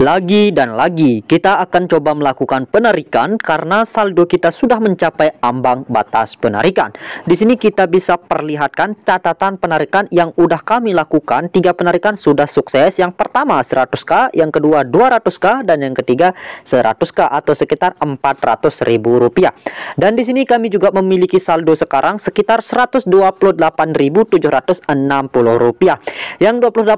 Lagi dan lagi kita akan coba melakukan penarikan karena saldo kita sudah mencapai ambang batas penarikan. Di sini kita bisa perlihatkan catatan penarikan yang sudah kami lakukan. Tiga penarikan sudah sukses. Yang pertama 100k, yang kedua 200k, dan yang ketiga 100k atau sekitar 400 ribu rupiah. Dan di sini kami juga memiliki saldo sekarang sekitar 128.760 rupiah. Yang 28.000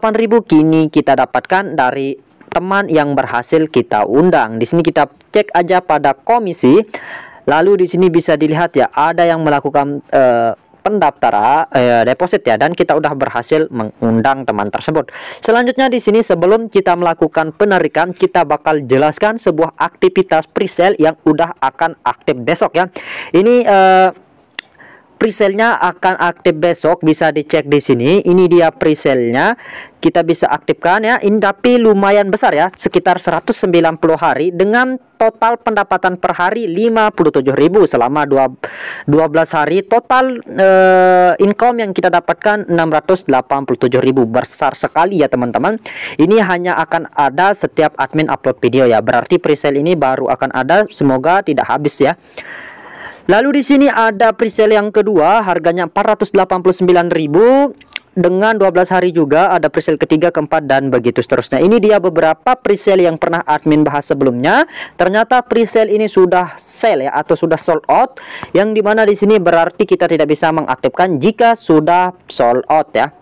kini kita dapatkan dari teman yang berhasil kita undang. Di sini kita cek aja pada komisi. Lalu di sini bisa dilihat ya ada yang melakukan uh, pendaftaran eh, deposit ya dan kita udah berhasil mengundang teman tersebut. Selanjutnya di sini sebelum kita melakukan penarikan kita bakal jelaskan sebuah aktivitas presale yang udah akan aktif besok ya. Ini eh, presale-nya akan aktif besok bisa dicek di sini ini dia presale-nya kita bisa aktifkan ya ini tapi lumayan besar ya sekitar 190 hari dengan total pendapatan per hari 57.000 selama 12 hari total uh, income yang kita dapatkan 687.000 besar sekali ya teman-teman ini hanya akan ada setiap admin upload video ya berarti presale ini baru akan ada semoga tidak habis ya Lalu di sini ada presale yang kedua harganya 489.000 dengan 12 hari juga ada presale ketiga, keempat dan begitu seterusnya. Ini dia beberapa presale yang pernah admin bahas sebelumnya. Ternyata presale ini sudah sell ya atau sudah sold out yang dimana di sini berarti kita tidak bisa mengaktifkan jika sudah sold out ya.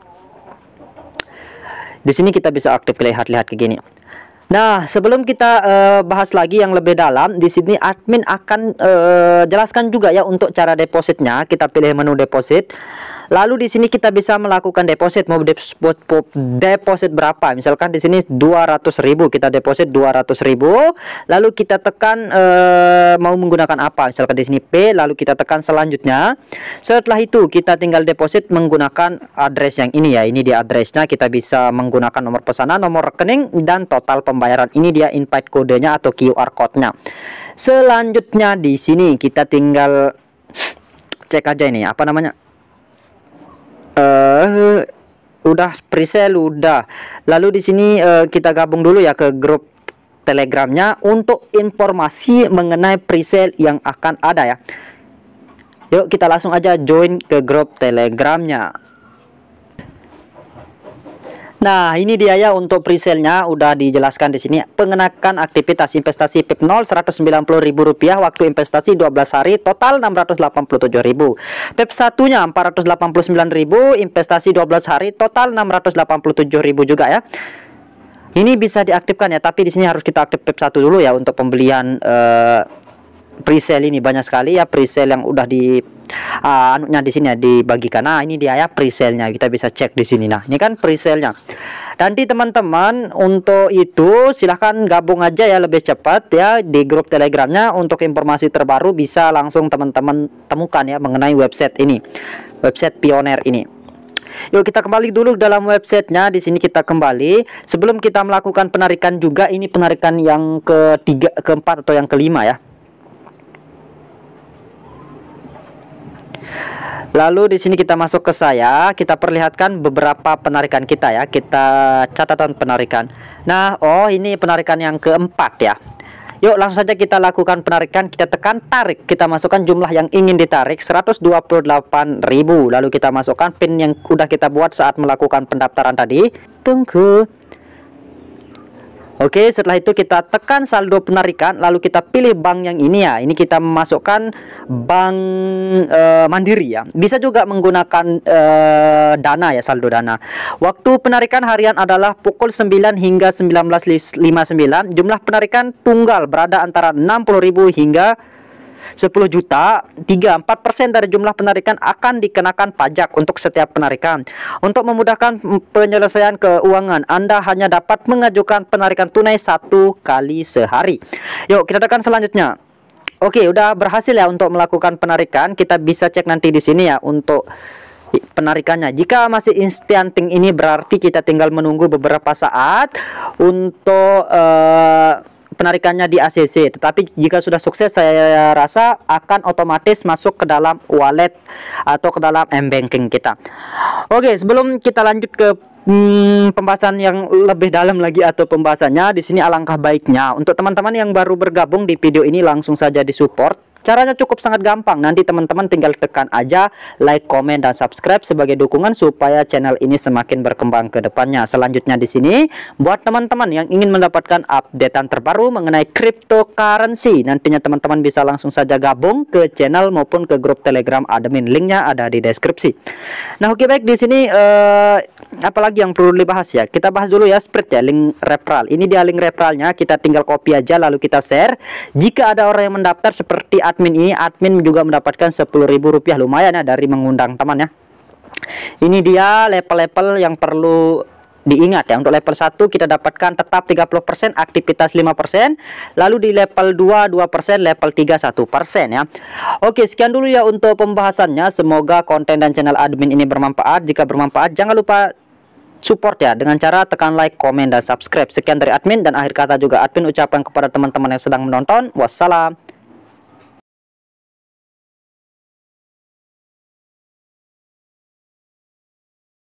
Di sini kita bisa aktif lihat-lihat kayak gini. Nah, sebelum kita uh, bahas lagi yang lebih dalam, di sini admin akan uh, jelaskan juga ya untuk cara depositnya. Kita pilih menu deposit. Lalu di sini kita bisa melakukan deposit mau deposit, deposit berapa? Misalkan di sini 200.000, kita deposit 200.000. Lalu kita tekan e, mau menggunakan apa? Misalkan di sini P, lalu kita tekan selanjutnya. Setelah itu kita tinggal deposit menggunakan address yang ini ya. Ini dia addressnya. Kita bisa menggunakan nomor pesanan, nomor rekening dan total pembayaran. Ini dia invite kodenya atau QR code-nya. Selanjutnya di sini kita tinggal cek aja ini apa namanya uh, udah presale udah. Lalu di sini uh, kita gabung dulu ya ke grup Telegramnya untuk informasi mengenai presale yang akan ada ya. Yuk kita langsung aja join ke grup Telegramnya. Nah, ini dia ya untuk presale-nya udah dijelaskan di sini. Pengenakan aktivitas investasi PIP 0 Rp190.000, waktu investasi 12 hari, total 687.000. PIP satunya 489.000, investasi 12 hari, total 687.000 juga ya. Ini bisa diaktifkan ya, tapi di sini harus kita aktif PIP 1 dulu ya untuk pembelian uh, presale ini banyak sekali ya presale yang udah di uh, anunya di sini ya dibagikan. Nah, ini dia ya presale-nya. Kita bisa cek di sini nah. Ini kan presale-nya. Nanti teman-teman untuk itu silahkan gabung aja ya lebih cepat ya di grup telegramnya untuk informasi terbaru bisa langsung teman-teman temukan ya mengenai website ini website pioner ini Yuk kita kembali dulu dalam websitenya. Di sini kita kembali. Sebelum kita melakukan penarikan juga, ini penarikan yang ketiga, keempat atau yang kelima ya. Lalu di sini kita masuk ke saya, kita perlihatkan beberapa penarikan kita ya. Kita catatan penarikan. Nah, oh ini penarikan yang keempat ya. Yuk langsung saja kita lakukan penarikan, kita tekan tarik, kita masukkan jumlah yang ingin ditarik 128.000. Lalu kita masukkan pin yang sudah kita buat saat melakukan pendaftaran tadi. Tunggu. Oke setelah itu kita tekan saldo penarikan lalu kita pilih bank yang ini ya ini kita memasukkan bank e, mandiri ya bisa juga menggunakan e, dana ya saldo dana waktu penarikan harian adalah pukul 9 hingga 19.59 jumlah penarikan tunggal berada antara 60.000 hingga 10 juta, 34% dari jumlah penarikan akan dikenakan pajak untuk setiap penarikan. Untuk memudahkan penyelesaian keuangan, Anda hanya dapat mengajukan penarikan tunai satu kali sehari. Yuk, kita tekan selanjutnya. Oke, udah berhasil ya untuk melakukan penarikan. Kita bisa cek nanti di sini ya untuk penarikannya. Jika masih instanting ini berarti kita tinggal menunggu beberapa saat untuk uh, penarikannya di ACC tetapi jika sudah sukses saya rasa akan otomatis masuk ke dalam wallet atau ke dalam m-banking kita oke sebelum kita lanjut ke hmm, pembahasan yang lebih dalam lagi atau pembahasannya di sini alangkah baiknya untuk teman-teman yang baru bergabung di video ini langsung saja di support. Caranya cukup sangat gampang, nanti teman-teman tinggal tekan aja like, comment, dan subscribe sebagai dukungan supaya channel ini semakin berkembang ke depannya. Selanjutnya di sini, buat teman-teman yang ingin mendapatkan updatean terbaru mengenai cryptocurrency, nantinya teman-teman bisa langsung saja gabung ke channel maupun ke grup telegram admin, linknya ada di deskripsi. Nah oke okay, baik, di sini eh, apalagi yang perlu dibahas ya, kita bahas dulu ya spread ya, link referral. Ini dia link referralnya, kita tinggal copy aja lalu kita share. Jika ada orang yang mendaftar seperti admin ini admin juga mendapatkan rp rupiah lumayan ya dari mengundang teman ya ini dia level-level yang perlu diingat ya untuk level 1 kita dapatkan tetap 30% aktivitas 5% lalu di level 2 2% level 3 1% ya Oke sekian dulu ya untuk pembahasannya semoga konten dan channel admin ini bermanfaat jika bermanfaat jangan lupa support ya dengan cara tekan like, komen, dan subscribe. Sekian dari admin dan akhir kata juga admin ucapkan kepada teman-teman yang sedang menonton. Wassalam.